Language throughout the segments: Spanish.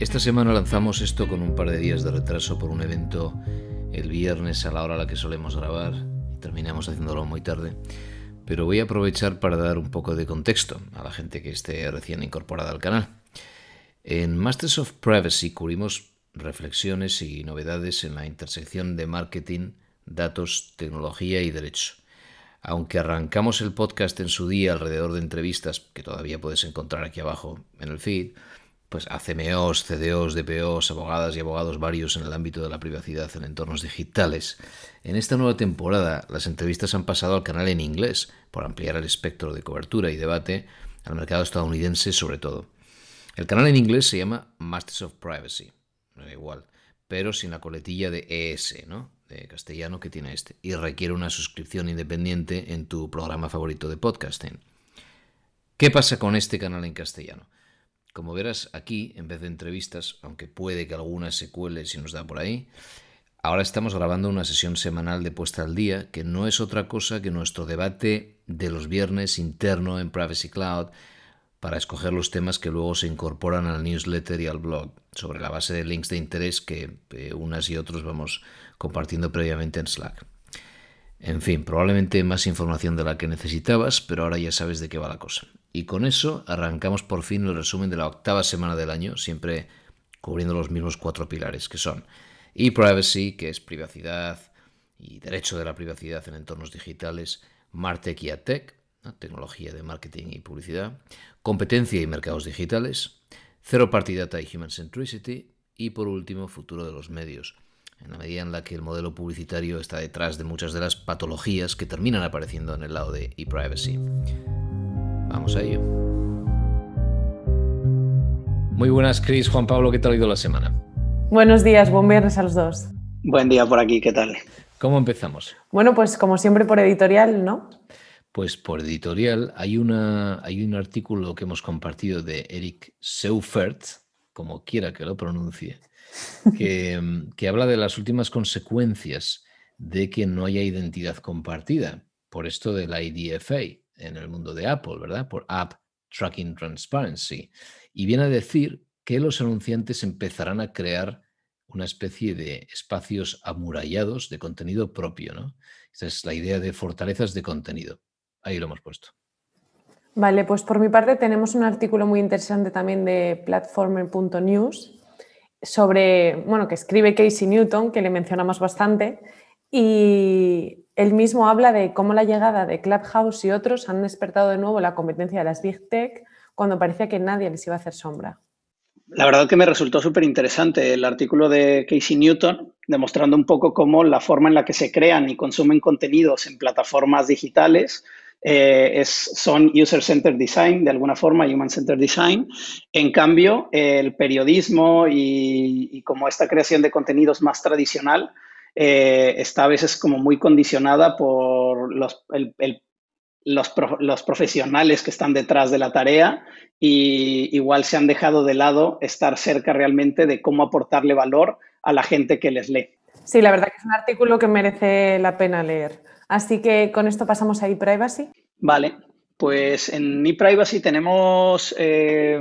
Esta semana lanzamos esto con un par de días de retraso por un evento el viernes a la hora a la que solemos grabar. y Terminamos haciéndolo muy tarde. Pero voy a aprovechar para dar un poco de contexto a la gente que esté recién incorporada al canal. En Masters of Privacy cubrimos reflexiones y novedades en la intersección de marketing, datos, tecnología y derecho. Aunque arrancamos el podcast en su día alrededor de entrevistas, que todavía puedes encontrar aquí abajo en el feed, pues ACMOs, CDOs, DPOs, abogadas y abogados varios en el ámbito de la privacidad en entornos digitales. En esta nueva temporada, las entrevistas han pasado al canal en inglés, por ampliar el espectro de cobertura y debate al mercado estadounidense sobre todo. El canal en inglés se llama Masters of Privacy, no igual, pero sin la coletilla de ES, ¿no? De castellano que tiene este, y requiere una suscripción independiente en tu programa favorito de podcasting. ¿Qué pasa con este canal en castellano? Como verás aquí, en vez de entrevistas, aunque puede que algunas se cuele si nos da por ahí, ahora estamos grabando una sesión semanal de puesta al día, que no es otra cosa que nuestro debate de los viernes interno en Privacy Cloud para escoger los temas que luego se incorporan al newsletter y al blog, sobre la base de links de interés que eh, unas y otros vamos compartiendo previamente en Slack. En fin, probablemente más información de la que necesitabas, pero ahora ya sabes de qué va la cosa. Y con eso arrancamos por fin el resumen de la octava semana del año, siempre cubriendo los mismos cuatro pilares que son e-privacy, que es privacidad y derecho de la privacidad en entornos digitales, Martech y AdTech, tecnología de marketing y publicidad, competencia y mercados digitales, cero Party Data y Human Centricity y por último futuro de los medios, en la medida en la que el modelo publicitario está detrás de muchas de las patologías que terminan apareciendo en el lado de e-privacy. Vamos a ello. Muy buenas, Cris. Juan Pablo, ¿qué tal ha ido la semana? Buenos días, buen viernes a los dos. Buen día por aquí, ¿qué tal? ¿Cómo empezamos? Bueno, pues como siempre por editorial, ¿no? Pues por editorial hay, una, hay un artículo que hemos compartido de Eric Seufert, como quiera que lo pronuncie, que, em, que habla de las últimas consecuencias de que no haya identidad compartida por esto de la IDFA en el mundo de Apple, ¿verdad? Por App Tracking Transparency. Y viene a decir que los anunciantes empezarán a crear una especie de espacios amurallados de contenido propio, ¿no? Esa es la idea de fortalezas de contenido. Ahí lo hemos puesto. Vale, pues por mi parte tenemos un artículo muy interesante también de platformer.news sobre, bueno, que escribe Casey Newton, que le mencionamos bastante, y él mismo habla de cómo la llegada de Clubhouse y otros han despertado de nuevo la competencia de las Big Tech cuando parecía que nadie les iba a hacer sombra. La verdad que me resultó súper interesante el artículo de Casey Newton, demostrando un poco cómo la forma en la que se crean y consumen contenidos en plataformas digitales eh, es, son user-centered design, de alguna forma, human-centered design. En cambio, el periodismo y, y como esta creación de contenidos más tradicional eh, está a veces como muy condicionada por los, los, profesionales que están detrás de la tarea y igual se han dejado de lado estar cerca realmente de cómo aportarle valor a la gente que les lee. Sí, la verdad que es un artículo que merece la pena leer. Así que con esto pasamos a ePrivacy. Vale. Pues en privacy tenemos eh,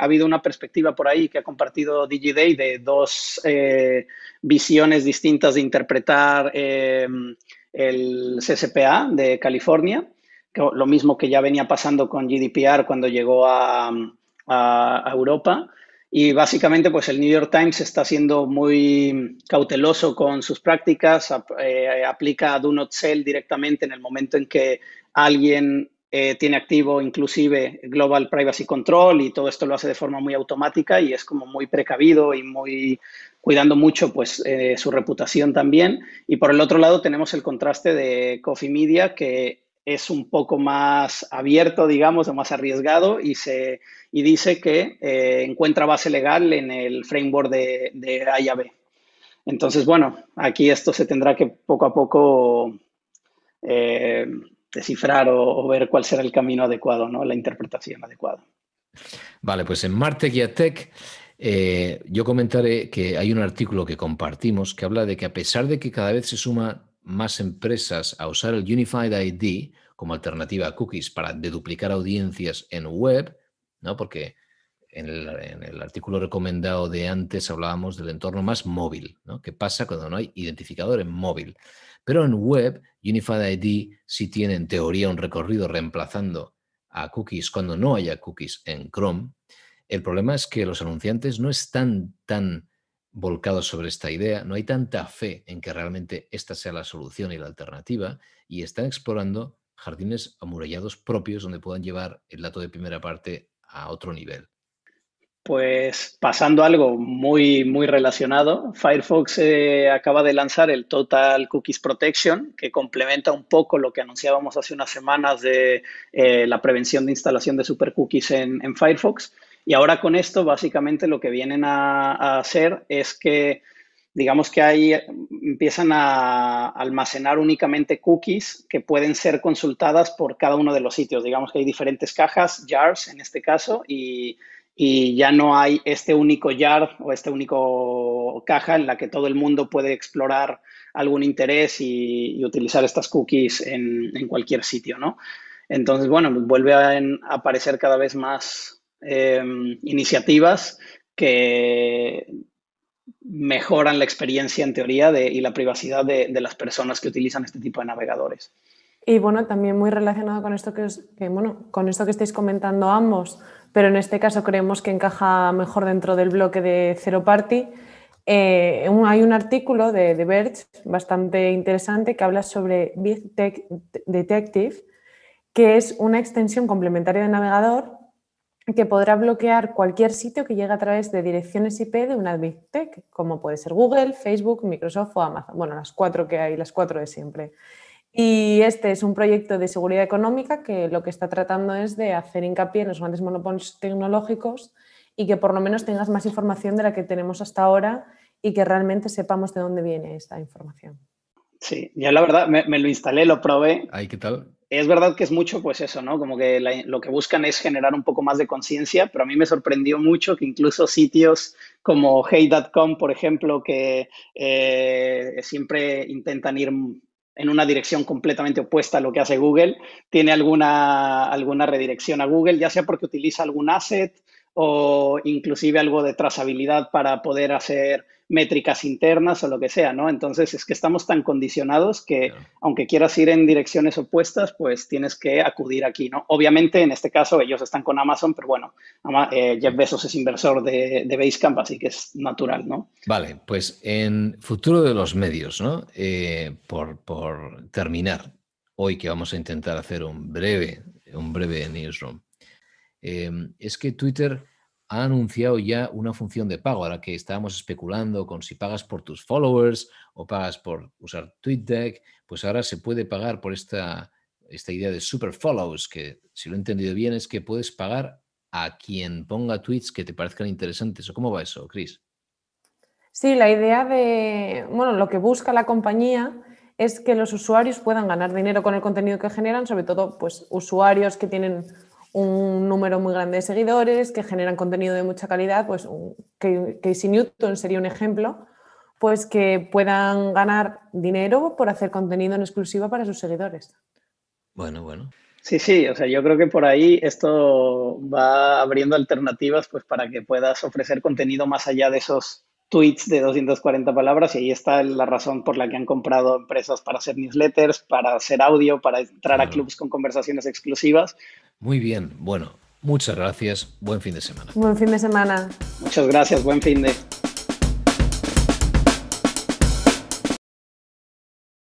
ha habido una perspectiva por ahí que ha compartido DigiDay de dos eh, visiones distintas de interpretar eh, el CCPA de California, lo mismo que ya venía pasando con GDPR cuando llegó a, Europa. Y básicamente, pues el New York Times está siendo muy cauteloso con sus prácticas, eh, aplica Do Not Sell directamente en el momento en que alguien eh, tiene activo inclusive Global Privacy Control y todo esto lo hace de forma muy automática y es como muy precavido y muy cuidando mucho pues eh, su reputación también. Y por el otro lado tenemos el contraste de Coffee Media que es un poco más abierto, digamos, o más arriesgado y, se, y dice que eh, encuentra base legal en el framework de, de Entonces, bueno, aquí esto se tendrá que poco a poco descifrar o, ver cuál será el camino adecuado, ¿no? la interpretación adecuada. Vale, pues en Marte y Atec eh, yo comentaré que hay un artículo que compartimos que habla de que a pesar de que cada vez se suma más empresas a usar el Unified ID como alternativa a cookies para deduplicar audiencias en web, ¿no? porque en el, artículo recomendado de antes hablábamos del entorno más móvil, ¿no? ¿Qué pasa cuando no hay identificador en móvil? Pero en web, Unified ID sí tiene en teoría un recorrido reemplazando a cookies cuando no haya cookies en Chrome. El problema es que los anunciantes no están tan volcados sobre esta idea, no hay tanta fe en que realmente esta sea la solución y la alternativa y están explorando jardines amurallados propios donde puedan llevar el dato de primera parte a otro nivel. Pues pasando algo muy, muy relacionado, Firefox eh, acaba de lanzar el Total Cookies Protection, que complementa un poco lo que anunciábamos hace unas semanas de eh, la prevención de instalación de super cookies en Firefox. Y ahora con esto, básicamente lo que vienen a, a hacer es que, digamos que ahí empiezan a almacenar únicamente cookies que pueden ser consultadas por cada uno de los sitios. Digamos que hay diferentes cajas, jars en este caso, y y ya no hay este único yard o esta única caja en la que todo el mundo puede explorar algún interés y, utilizar estas cookies en, cualquier sitio, ¿no? Entonces, bueno, vuelve a, aparecer cada vez más em, iniciativas que mejoran la experiencia en teoría y la privacidad de, las personas que utilizan este tipo de navegadores. Y bueno, también muy relacionado con esto que, bueno, con esto que estáis comentando ambos, pero en este caso creemos que encaja mejor dentro del bloque de Zero Party. Eh, hay un artículo de, de Birch bastante interesante que habla sobre Big Tech Detective, que es una extensión complementaria de navegador que podrá bloquear cualquier sitio que llegue a través de direcciones IP de una Big Tech, como puede ser Google, Facebook, Microsoft o Amazon. Bueno, las cuatro que hay, las cuatro de siempre. Y este es un proyecto de seguridad económica que lo que está tratando es de hacer hincapié en los grandes monopolios tecnológicos y que por lo menos tengas más información de la que tenemos hasta ahora y que realmente sepamos de dónde viene esta información. Sí, ya la verdad me, lo instalé, lo probé. Ay, ¿qué tal? Es verdad que es mucho, pues eso, ¿no? Como que lo que buscan es generar un poco más de conciencia, pero a mí me sorprendió mucho que incluso sitios como Hey.com, por ejemplo, que eh, siempre intentan ir en una dirección completamente opuesta a lo que hace Google, tiene alguna, alguna redirección a Google, ya sea porque utiliza algún asset o inclusive algo de trazabilidad para poder hacer métricas internas o lo que sea, ¿no? Entonces es que estamos tan condicionados que aunque quieras ir en direcciones opuestas, pues tienes que acudir aquí, ¿no? Obviamente en este caso ellos están con Amazon, pero bueno, eh, Jeff Bezos es inversor de, Basecamp, así que es natural, ¿no? Vale, pues en futuro de los medios, ¿no? Eh, por, por terminar, hoy que vamos a intentar hacer un breve, un breve newsroom. Em, es que Twitter ha anunciado ya una función de pago, ahora que estábamos especulando con si pagas por tus followers o pagas por usar TweetDeck, pues ahora se puede pagar por esta, esta idea de super follows, que si lo he entendido bien es que puedes pagar a quien ponga tweets que te parezcan interesantes. ¿O cómo va eso, Chris? Sí, la idea de, bueno, lo que busca la compañía es que los usuarios puedan ganar dinero con el contenido que generan, sobre todo pues usuarios que tienen un número muy grande de seguidores, que generan contenido de mucha calidad, pues que Casey Newton sería un ejemplo, pues que puedan ganar dinero por hacer contenido en exclusiva para sus seguidores. Bueno, bueno. Sí, sí, o sea, yo creo que por ahí esto va abriendo alternativas pues para que puedas ofrecer contenido más allá de esos tweets de 240 palabras y ahí está la razón por la que han comprado empresas para hacer newsletters, para hacer audio, para entrar a clubs con conversaciones exclusivas. Muy bien, bueno, muchas gracias, buen fin de semana. Buen fin de semana. Muchas gracias, buen fin de